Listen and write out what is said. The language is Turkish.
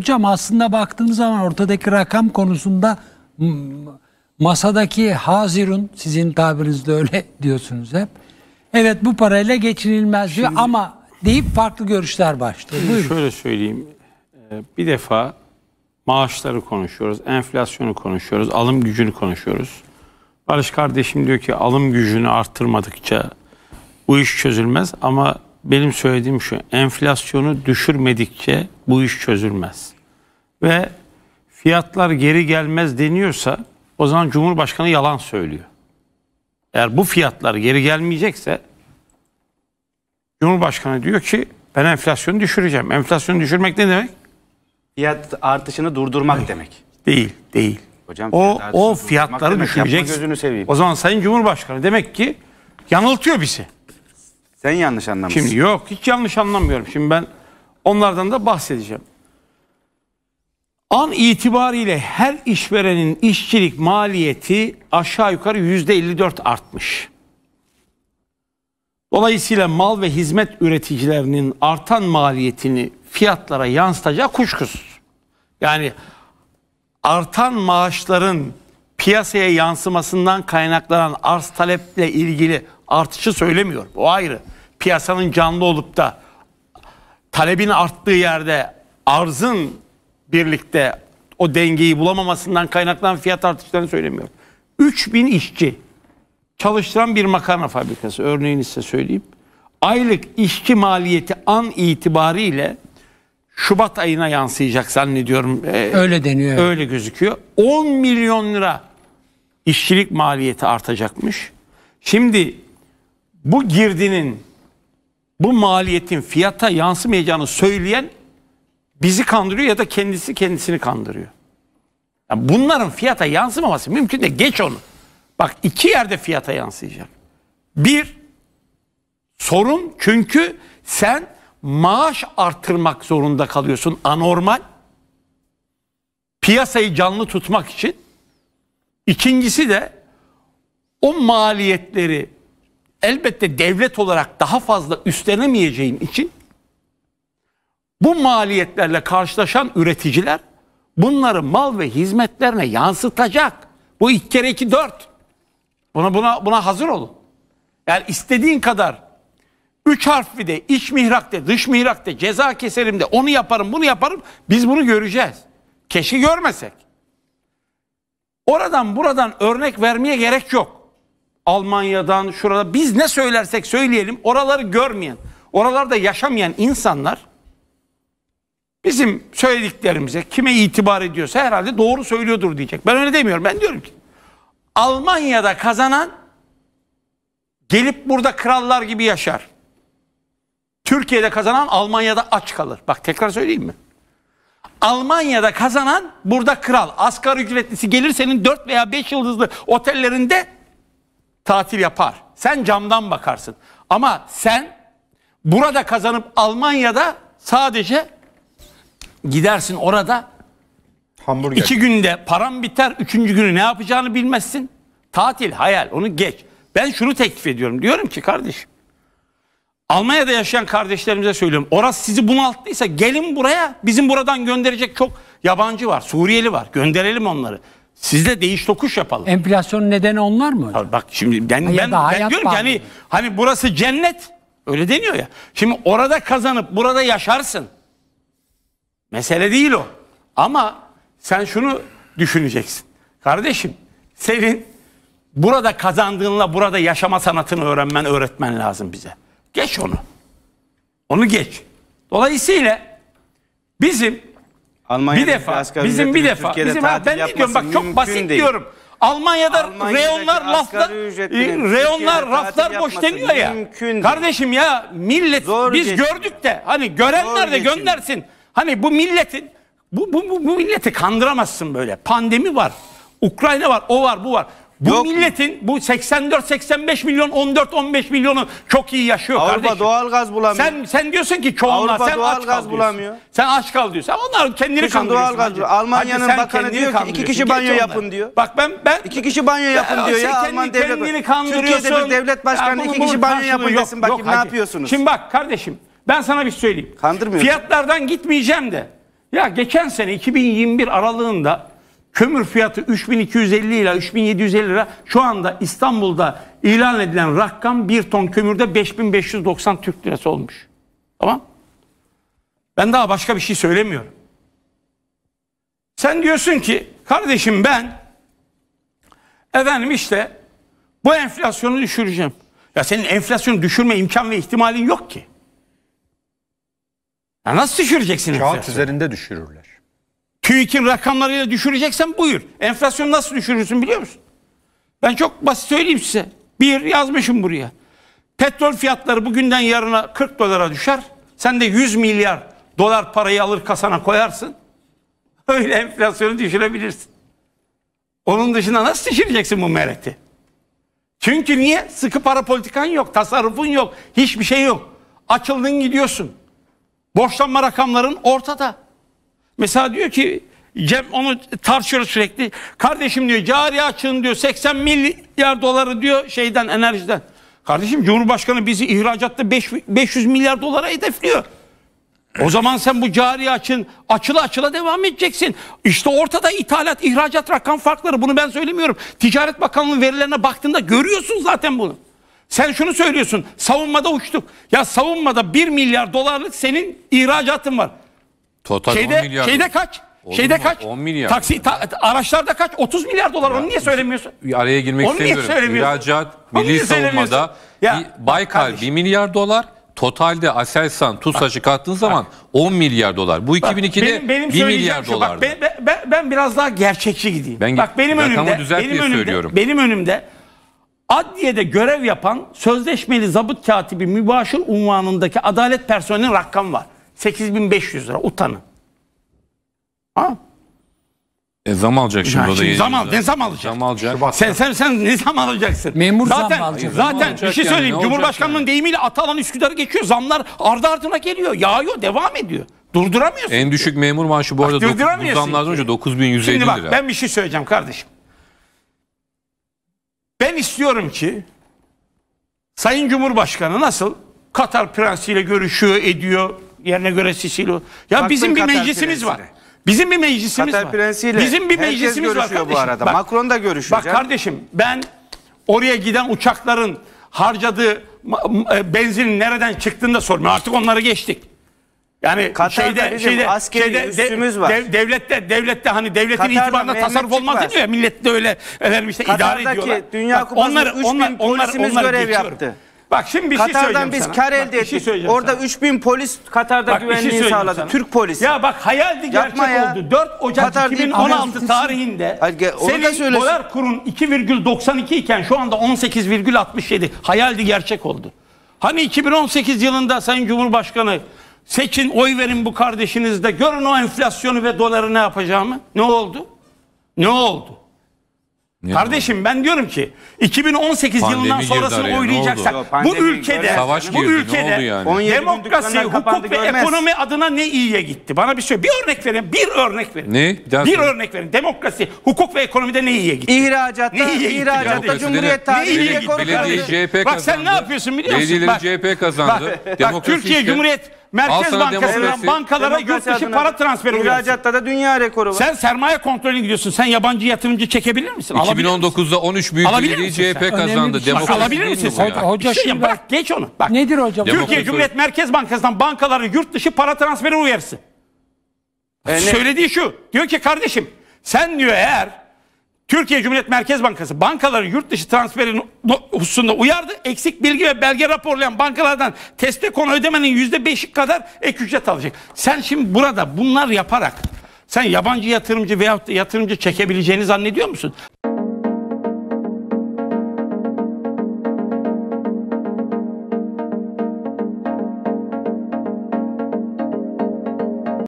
Hocam aslında baktığımız zaman ortadaki rakam konusunda masadaki hazirun sizin tabirinizde öyle diyorsunuz hep. Evet bu parayla geçinilmez diyor Şimdi, ama deyip farklı görüşler başlıyor. Şöyle söyleyeyim. E, bir defa maaşları konuşuyoruz, enflasyonu konuşuyoruz, alım gücünü konuşuyoruz. Barış kardeşim diyor ki alım gücünü arttırmadıkça bu iş çözülmez ama benim söylediğim şu enflasyonu düşürmedikçe bu iş çözülmez. Ve fiyatlar geri gelmez deniyorsa o zaman Cumhurbaşkanı yalan söylüyor. Eğer bu fiyatlar geri gelmeyecekse Cumhurbaşkanı diyor ki ben enflasyonu düşüreceğim. Enflasyonu düşürmek ne demek? Fiyat artışını durdurmak Hayır. demek. Değil, değil. Hocam o fiyat o fiyatları düşürecek. O zaman Sayın Cumhurbaşkanı demek ki yanıltıyor bizi. Sen yanlış anlamışsın. Şimdi yok hiç yanlış anlamıyorum. Şimdi ben onlardan da bahsedeceğim. An itibariyle her işverenin işçilik maliyeti aşağı yukarı yüzde 54 artmış. Dolayısıyla mal ve hizmet üreticilerinin artan maliyetini fiyatlara yansıtacağı kuşkusuz. Yani artan maaşların piyasaya yansımasından kaynaklanan arz taleple ilgili artışı söylemiyorum. O ayrı piyasanın canlı olup da talebin arttığı yerde arzın birlikte o dengeyi bulamamasından kaynaklanan fiyat artışlarını söylemiyorum. 3000 işçi çalıştıran bir makarna fabrikası örneğini size söyleyeyim. Aylık işçi maliyeti an itibariyle Şubat ayına yansıyacak zannediyorum. Ee, öyle deniyor. Öyle gözüküyor. 10 milyon lira işçilik maliyeti artacakmış. Şimdi bu girdinin bu maliyetin fiyata yansımayacağını söyleyen bizi kandırıyor ya da kendisi kendisini kandırıyor. Yani bunların fiyata yansımaması mümkün de geç onu. Bak iki yerde fiyata yansıyacak. Bir sorun çünkü sen maaş artırmak zorunda kalıyorsun anormal. Piyasayı canlı tutmak için. İkincisi de o maliyetleri elbette devlet olarak daha fazla üstlenemeyeceğim için bu maliyetlerle karşılaşan üreticiler bunları mal ve hizmetlerine yansıtacak. Bu iki kere iki dört. Buna, buna, buna hazır olun. Yani istediğin kadar üç harfli de iç mihrakte dış mihrakte ceza keserim de onu yaparım bunu yaparım biz bunu göreceğiz. Keşke görmesek. Oradan buradan örnek vermeye gerek yok. Almanya'dan şurada biz ne söylersek söyleyelim oraları görmeyen, oralarda yaşamayan insanlar bizim söylediklerimize kime itibar ediyorsa herhalde doğru söylüyordur diyecek. Ben öyle demiyorum. Ben diyorum ki Almanya'da kazanan gelip burada krallar gibi yaşar. Türkiye'de kazanan Almanya'da aç kalır. Bak tekrar söyleyeyim mi? Almanya'da kazanan burada kral. Asgari ücretlisi gelir senin 4 veya 5 yıldızlı otellerinde tatil yapar. Sen camdan bakarsın. Ama sen burada kazanıp Almanya'da sadece gidersin orada Hamburger. İki günde param biter. Üçüncü günü ne yapacağını bilmezsin. Tatil hayal onu geç. Ben şunu teklif ediyorum. Diyorum ki kardeşim Almanya'da yaşayan kardeşlerimize söylüyorum. Orası sizi bunalttıysa gelin buraya. Bizim buradan gönderecek çok yabancı var. Suriyeli var. Gönderelim onları. Sizde değiş tokuş yapalım. Enflasyonun nedeni onlar mı? Hocam? Bak şimdi ben, ben, ben diyorum ki hani, hani burası cennet. Öyle deniyor ya. Şimdi orada kazanıp burada yaşarsın. Mesele değil o. Ama sen şunu düşüneceksin. Kardeşim senin burada kazandığınla burada yaşama sanatını öğrenmen, öğretmen lazım bize. Geç onu. Onu geç. Dolayısıyla bizim Almanya'da bir defa bizim bir defa bizim ben ne diyorum bak çok basit değil. diyorum. Almanya'da reyonlar laflar e, reyonlar raflar boş deniyor ya. Kardeşim ya millet Zor biz geçim. gördük de hani görenler de göndersin. Hani bu milletin bu, bu, bu, bu milleti kandıramazsın böyle. Pandemi var. Ukrayna var, o var, bu var. Bu Yok. milletin bu 84-85 milyon 14-15 milyonu çok iyi yaşıyor Avrupa kardeşim. Avrupa doğalgaz bulamıyor. Sen sen diyorsun ki çoğunluğa Avrupa sen aç gaz bulamıyor. Sen aç kal diyorsun. Onlar kendini Kışın kandırıyorsun. Doğalgaz Almanya'nın bakanı diyor ki iki kişi banyo Geç yapın diyor. Bak ben ben iki kişi banyo yapın ben, diyor ya kendi, Alman devlet. Kendini kandırıyorsun. Türkiye'de bir devlet başkanı ya, iki kişi banyo yapın yok, desin bakayım yok, ne yapıyorsunuz. Şimdi bak kardeşim ben sana bir şey söyleyeyim. Kandırmıyorsun. Fiyatlardan gitmeyeceğim de. Ya geçen sene 2021 aralığında kömür fiyatı 3250 ila 3750 lira. Şu anda İstanbul'da ilan edilen rakam bir ton kömürde 5590 Türk lirası olmuş. Tamam? Ben daha başka bir şey söylemiyorum. Sen diyorsun ki kardeşim ben efendim işte bu enflasyonu düşüreceğim. Ya senin enflasyonu düşürme imkan ve ihtimalin yok ki. Ya nasıl düşüreceksin Kağıt enflasyonu? üzerinde düşürürler. TÜİK'in rakamlarıyla düşüreceksen buyur. Enflasyonu nasıl düşürürsün biliyor musun? Ben çok basit söyleyeyim size. Bir yazmışım buraya. Petrol fiyatları bugünden yarına 40 dolara düşer. Sen de 100 milyar dolar parayı alır kasana koyarsın. Öyle enflasyonu düşürebilirsin. Onun dışında nasıl düşüreceksin bu mereti? Çünkü niye? Sıkı para politikan yok, tasarrufun yok, hiçbir şey yok. Açıldın gidiyorsun. Borçlanma rakamların ortada. Mesela diyor ki Cem onu tartışıyoruz sürekli. Kardeşim diyor cari açığın diyor 80 milyar doları diyor şeyden enerjiden. Kardeşim Cumhurbaşkanı bizi ihracatta 500 milyar dolara hedefliyor. O zaman sen bu cari açın açıla açıla devam edeceksin. İşte ortada ithalat, ihracat rakam farkları. Bunu ben söylemiyorum. Ticaret Bakanlığı verilerine baktığında görüyorsun zaten bunu. Sen şunu söylüyorsun. Savunmada uçtuk. Ya savunmada 1 milyar dolarlık senin ihracatın var. Total şeyde, 10 milyar. Şeyde kaç? Olur Şeyde mu? kaç? 10 milyar. Taksi ta, araçlarda kaç? 30 milyar dolar. Ya, Onu niye söylemiyorsun? Araya girmek Onu istemiyorum. Niye söylemiyorsun? İhracat, milli savunmada ya, Baykal kardeşim. 1 milyar dolar. Totalde Aselsan, TUSAŞ'ı kattığın zaman bak, 10 milyar dolar. Bu 2002'de benim, benim 1 milyar şu, dolardı. Bak, ben, ben, ben biraz daha gerçekçi gideyim. Ben, bak benim önümde, benim önümde, söylüyorum. benim önümde adliyede görev yapan sözleşmeli zabıt katibi mübaşır unvanındaki adalet personelinin rakam var. 8500 lira utanın. Ha? E zam alacak şimdi, o da şimdi zam al, ne zam alacak? Zam alacak. Sen sen sen ne zam alacaksın? Memur zaten, zam alacak. Zaten bir şey söyleyeyim. ne olacak Cumhurbaşkanının yani? deyimiyle Atalan Üsküdar'ı geçiyor. Zamlar ardı ardına geliyor. Yağıyor, devam ediyor. Durduramıyorsun. En düşük memur maaşı bu Bak, arada dokuz- bu durduramıyorsun zamlardan önce 9150 Şimdi bak lira. ben bir şey söyleyeceğim kardeşim. Ben istiyorum ki Sayın Cumhurbaşkanı nasıl Katar prensiyle görüşüyor, ediyor, yerine göre Sisilo. Ya Baktın bizim bir Katar meclisimiz prensine. var. Bizim bir meclisimiz Katar var. Bizim bir meclisimiz var kardeşim. bu arada. Bak, Macron da görüşüyor. Bak kardeşim ben oraya giden uçakların harcadığı e, benzinin nereden çıktığını da sormuyorum. Artık onları geçtik. Yani Katar'da şeyde bizim şeyde askeri şeyde, üstümüz de, var. Dev, devlette devlette hani devletin Katar'da itibarına tasarruf olmaz var. diyor ya millet de öyle efendim işte Katar'daki idare ediyorlar. Dünya Bak, onları, onlar, onlar, onlar görev geçiyorum. yaptı. Bak şimdi bir şey Katar'dan şey söyleyeceğim biz sana. kar elde şey ettik. Orada sana. 3000 polis Katar'da Bak, şey güvenliği şey sağladı. Sana. Türk polisi. Ya bak hayaldi gerçek ya. oldu. 4 Ocak Katar 2016 değil, tarihinde Hayır, senin dolar kurun 2,92 iken şu anda 18,67. Hayaldi gerçek oldu. Hani 2018 yılında Sayın Cumhurbaşkanı seçin oy verin bu kardeşinizde görün o enflasyonu ve doları ne yapacağımı. Ne oldu? Ne oldu? Niye Kardeşim ben diyorum ki 2018 Pandemi yılından sonrasını araya, oylayacaksak oldu? bu ülkede Savaş bu girdi, ne ülkede yani? demokrasi, hukuk ve görmez. ekonomi adına ne iyiye gitti? Bana bir şey bir örnek verin. Bir örnek verin. Ne? Bir Bir örnek verin. Demokrasi, hukuk ve ekonomide ne iyiye gitti? İhracatta, Neye gitti ihracatta kardeşim? Cumhuriyet Ne tarihi iyiye gitti? rekor Belediye kırdı. CHP Bak sen ne yapıyorsun biliyor musun? Belediyeleri Bak, CHP kazandı. bak, bak, Türkiye işte. Cumhuriyet Merkez Al Bankası'ndan bankalara yurt dışı para transferi oluyor. da dünya rekoru var. Sen sermaye kontrolüne gidiyorsun. Sen yabancı yatırımcı çekebilir misin? 2019'da 13 büyük Alabilir belediye CHP kazandı. şey. Bak, alabilir misin? bu sen? ya? Hoca Bir şey- şimdi- bırak geç onu. Bak. Nedir hocam? Türkiye Demokrasi- Cumhuriyet Merkez Bankası'ndan bankalara yurt dışı para transferi uyarısı. E, Söylediği şu. Diyor ki kardeşim sen diyor eğer Türkiye Cumhuriyet Merkez Bankası bankaların yurt dışı transferi hususunda uyardı. Eksik bilgi ve belge raporlayan bankalardan teste konu ödemenin %5'i kadar ek ücret alacak. Sen şimdi burada bunlar yaparak sen yabancı yatırımcı veyahut da yatırımcı çekebileceğini zannediyor musun?